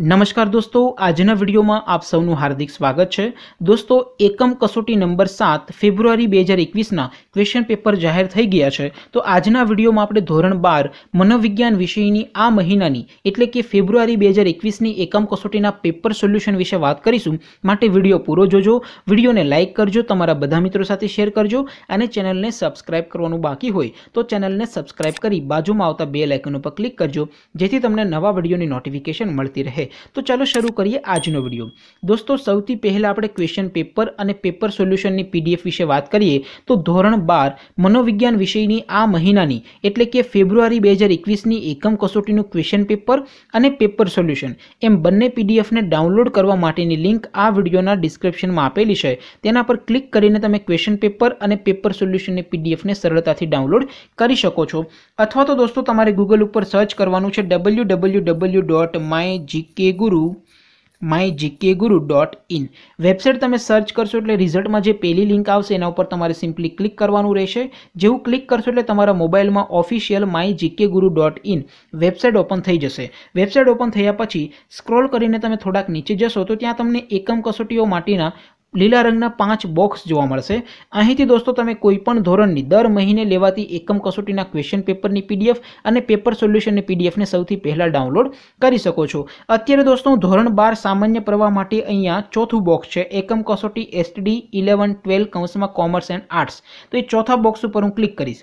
નમસ્કાર દોસ્તો આજના વિડીયોમાં આપ સૌનું હાર્દિક સ્વાગત છે દોસ્તો એકમ કસોટી નંબર સાત ફેબ્રુઆરી બે હજાર એકવીસના ક્વેશ્ચન પેપર જાહેર થઈ ગયા છે તો આજના વિડીયોમાં આપણે ધોરણ બાર મનોવિજ્ઞાન વિષયની આ મહિનાની એટલે કે ફેબ્રુઆરી બે હજાર એકવીસની એકમ કસોટીના પેપર સોલ્યુશન વિશે વાત કરીશું માટે વિડીયો પૂરો જોજો વિડીયોને લાઇક કરજો તમારા બધા મિત્રો સાથે શેર કરજો અને ચેનલને સબસ્ક્રાઇબ કરવાનું બાકી હોય તો ચેનલને સબસ્ક્રાઇબ કરી બાજુમાં આવતા બે લાઇકન ઉપર ક્લિક કરજો જેથી તમને નવા વિડીયોની નોટિફિકેશન મળતી રહે છે તો ચાલો શરૂ કરીએ આજનો વિડીયો દોસ્તો સૌથી પહેલાં આપણે ક્વેશ્ચન પેપર અને પેપર સોલ્યુશનની પીડીએફ વિશે વાત કરીએ તો ધોરણ બાર મનોવિજ્ઞાન વિષયની આ મહિનાની એટલે કે ફેબ્રુઆરી બે હજાર એકવીસની એકમ કસોટીનું ક્વેશ્ચન પેપર અને પેપર સોલ્યુશન એમ બંને પીડીએફને ડાઉનલોડ કરવા માટેની લિંક આ વિડીયોના ડિસ્ક્રિપ્શનમાં આપેલી છે તેના પર ક્લિક કરીને તમે ક્વેશ્ચન પેપર અને પેપર સોલ્યુશનની પીડીએફને સરળતાથી ડાઉનલોડ કરી શકો છો અથવા તો દોસ્તો તમારે ગૂગલ ઉપર સર્ચ કરવાનું છે W W W dot my G GK guru my GK guru dot in website તમે સર્ચ કરશો એટલે રિઝલ્ટમાં જે પહેલી લિંક આવશે એના ઉપર તમારે સિમ્પલી ક્લિક કરવાનું રહેશે જેવું ક્લિક કરશો એટલે તમારા મોબાઈલમાં official my GK guru dot in website open થઈ જશે વેબસાઇટ ઓપન થયા પછી સ્ક્રોલ કરીને તમે થોડાક નીચે જશો તો ત્યાં તમને એકમ કસોટીઓ માટેના લીલા રંગના પાંચ બોક્સ જોવા મળશે અહીંથી દોસ્તો તમે કોઈપણ ધોરણની દર મહિને લેવાતી એકમ કસોટીના ક્વેશ્ચન પેપરની પીડીએફ અને પેપર સોલ્યુશનની પીડીએફને સૌથી પહેલાં ડાઉનલોડ કરી શકો છો અત્યારે દોસ્તો હું ધોરણ બાર સામાન્ય પ્રવાહ માટે અહીંયા ચોથું બોક્સ છે એકમ કસોટી એસટીડી ઇલેવન ટ્વેલ્વ કૌંસમાં કોમર્સ એન્ડ આર્ટ્સ તો એ ચોથા બોક્સ ઉપર હું ક્લિક કરીશ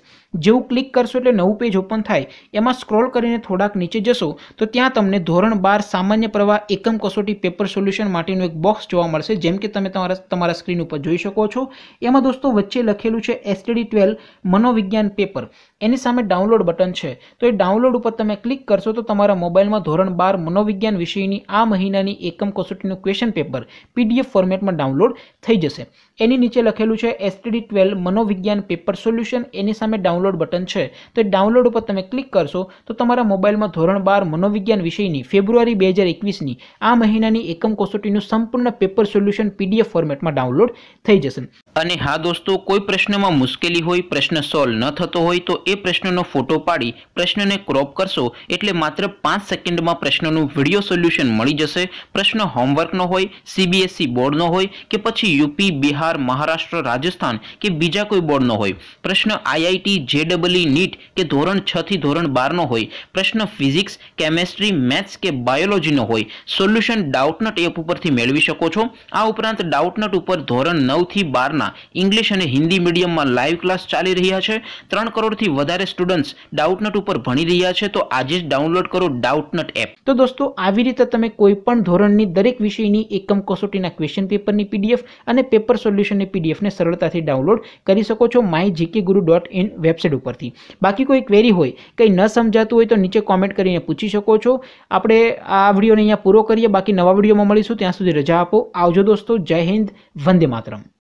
જેવું ક્લિક કરશો એટલે નવું પેજ ઓપન થાય એમાં સ્ક્રોલ કરીને થોડાક નીચે જશો તો ત્યાં તમને ધોરણ બાર સામાન્ય પ્રવાહ એકમ કસોટી પેપર સોલ્યુશન માટેનું એક બોક્સ જોવા મળશે જેમ કે તમે તમારા તમારા સ્ક્રીન ઉપર જોઈ શકો છો એમાં દોસ્તો વચ્ચે લખેલું છે એસટીડી ટ્વેલ્વ મનોવિજ્ઞાન પેપર એની સામે ડાઉનલોડ બટન છે તો એ ડાઉનલોડ ઉપર તમે ક્લિક કરશો તો તમારા મોબાઈલમાં ધોરણ બાર મનોવિજ્ઞાન વિષયની આ મહિનાની એકમ કસોટીનું ક્વેશ્ચન પેપર પીડીએફ ફોર્મેટમાં ડાઉનલોડ થઈ જશે એની નીચે લખેલું છે એસટીડી ટ્વેલ્વ મનોવિજ્ઞાન પેપર સોલ્યુશન એની સામે ડાઉનલોડ બટન છે તો એ ડાઉનલોડ ઉપર તમે ક્લિક કરશો તો તમારા મોબાઈલમાં ધોરણ બાર મનોવિજ્ઞાન વિષયની ફેબ્રુઆરી બે હજાર એકવીસની આ મહિનાની એકમ કસોટીનું સંપૂર્ણ પેપર સોલ્યુશન પીડીએફ ફોર્મેટ ફોર્મેટમાં ડાઉનલોડ થઈ જશે અને હા દોસ્તો કોઈ પ્રશ્નમાં મુશ્કેલી હોય પ્રશ્ન 16 ન થતો હોય તો એ પ્રશ્નનો ફોટો પાડી પ્રશ્નને ક્રોપ કરશો એટલે માત્ર 5 સેકન્ડમાં પ્રશ્નનો વિડિયો સોલ્યુશન મળી જશે પ્રશ્ન હોમવર્કનો હોય સીબીએસસી બોર્ડનો હોય કે પછી યુપી બિહાર મહારાષ્ટ્ર રાજસ્થાન કે બીજો કોઈ બોર્ડનો હોય પ્રશ્ન આઈઆઈટી જેડબીએ નીટ કે ધોરણ 6 થી ધોરણ 12 નો હોય પ્રશ્ન ફિઝિક્સ કેમેસ્ટ્રી મેથ્સ કે બાયોલોજીનો હોય સોલ્યુશન ડાઉટ નોટ એપ ઉપરથી મેળવી શકો છો આ ઉપરાંત ડાઉટ નોટ ઉપર ધોરણ 9 થી 12 વિસ્તારના ઇંગ્લિશ અને હિન્દી મીડિયમમાં લાઈવ ક્લાસ ચાલી રહ્યા છે ત્રણ કરોડથી વધારે સ્ટુડન્ટ્સ ડાઉટનટ ઉપર ભણી રહ્યા છે તો આજે જ ડાઉનલોડ કરો ડાઉટનટ એપ તો દોસ્તો આવી રીતે તમે કોઈ પણ ધોરણની દરેક વિષયની એકમ કસોટીના ક્વેશ્ચન પેપરની પીડીએફ અને પેપર સોલ્યુશનની પીડીએફને સરળતાથી ડાઉનલોડ કરી શકો છો my GK guru dot in website ઉપરથી બાકી કોઈ ક્વેરી હોય કંઈ ન સમજાતું હોય તો નીચે કોમેન્ટ કરીને પૂછી શકો છો આપણે આ વિડીયોને અહીંયા પૂરો કરીએ બાકી નવા વિડીયોમાં મળીશું ત્યાં સુધી રજા આપો આવજો દોસ્તો જય હિન્દ વંદે માતરમ